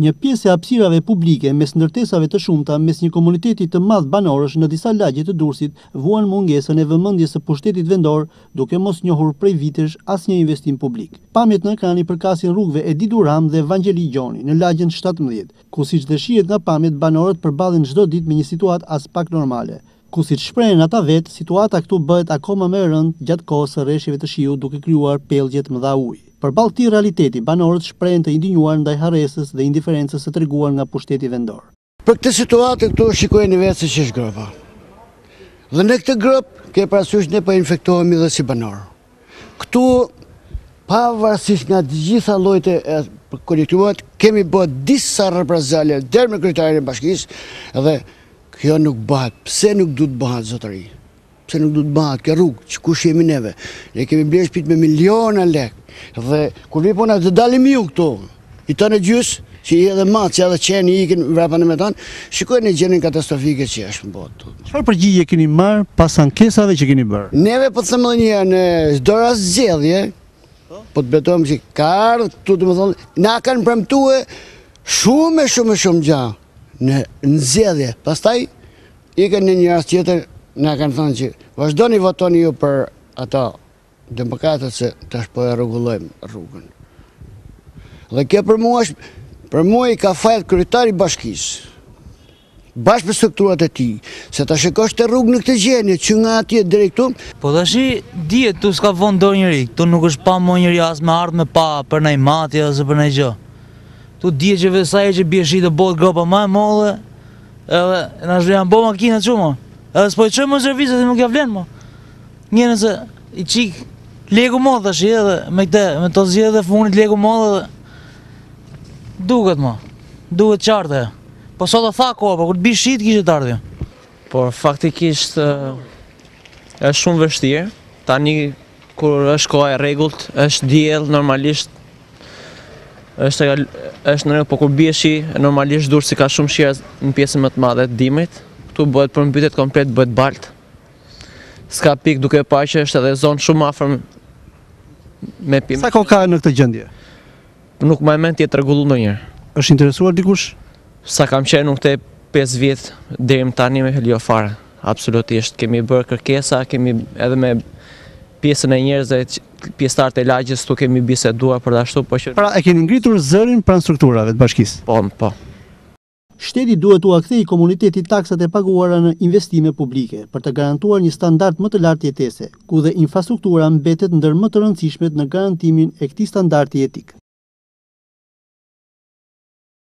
Një pjesë e apsirave publike mes nërtesave të shumëta mes një komunitetit të madhë banorësh në disa lagjet të dursit vuan mungesën e vëmëndje së pushtetit vendor duke mos njohur prej vitesh as një investim publik. Pamjet në ekrani përkasin rrugve e diduram dhe vangjeli gjoni në lagjen 17, ku si që dëshiet nga pamjet banorët përbadhen gjdo dit me një situat as pak normale ku si të shprejnë ata vetë, situata këtu bëhet akoma më rëndë gjatë së rreshjeve të shiu duke kryuar pelgjet më dha ujë. Për balë ti realiteti, banorët shprejnë të indinjuar ndaj haresës dhe indiferencës të treguar nga pushteti vendorë. Për këtë situatë këtu shikojnë një vetë se që është grëpa. Dhe në këtë grëp ke prasysh ne për po infektohemi dhe si banorë. Këtu, pa vërësish nga gjitha lojte e për kemi bëhet disa reprezalje dherë me kryetarën e bashkisë dhe kjo nuk bëhat, pëse nuk du të bëhat, zotëri? Pëse nuk du të bëhat, kjo rrugë, që kush jemi neve? Ne kemi blerë shpit me miliona lekë, dhe kur vi puna të dalim ju këto, i të në gjysë, që i edhe matë, që edhe qenë i ikin vrapan e metanë, tanë, shikojnë një gjenin katastrofike që është më botë. Qëfar përgjigje e kini marë pas dhe që kini bërë? Neve për po të më dhe një në dora zgjedhje, po të betohem që ka të të më thonë, na kanë premtue shumë e shumë e shumë gjahë, në nëzjedhje. Pastaj, ikën një rast tjetër, në kanë thënë që vazhdoni votoni ju për ato demokratët se të është po e rrugullojmë rrugën. Dhe kjo për mua është, për mua i ka fajtë kryetari bashkisë, bashkë për strukturat e ti, se të shëkosht të rrugë në këtë gjenje, që nga atje direktu. Po të shi, djetë të s'ka vonë njëri, këtu nuk është pa më njëri asë me ardhë me pa për nëjë matja ose për nëjë gjë tu dje që vësa e që bje të botë gropa ma e mollë, edhe në shë janë bo makina që mo, edhe s'po e që më servisë dhe nuk ja vlenë mo, një nëse i qikë legu mollë të shi edhe me këte, me të zhje dhe funit legu mollë edhe, duket mo, duket qartë e, po sot e tha koa, po kur të shite të ardhjo Por faktikisht është shumë vështirë, tani kur është koha e regullt, është djelë normalisht është në rrë, po kur bje shi, normalisht dur si ka shumë shirës në pjesën më të madhe të dimit, këtu bëhet për komplet bëhet baltë. Ska pikë duke pa që është edhe zonë shumë afrë me pimë. Sa ko ka në këtë gjëndje? Nuk ma e men tjetë regullu në njërë. është interesuar dikush? Sa kam qenë nuk të 5 vjetë dherim tani me heliofare. Absolutisht, kemi bërë kërkesa, kemi edhe me pjesën e njerëzve, pjesëtarët e lagjës, tu kemi biseduar për ashtu, po që Pra, e keni ngritur zërin pran strukturave të bashkisë. Po, po. Shteti duhet t'u i komunitetit taksat e paguara në investime publike për të garantuar një standard më të lartë jetese, ku dhe infrastruktura mbetet ndër më të rëndësishmet në garantimin e këtij standart jetik.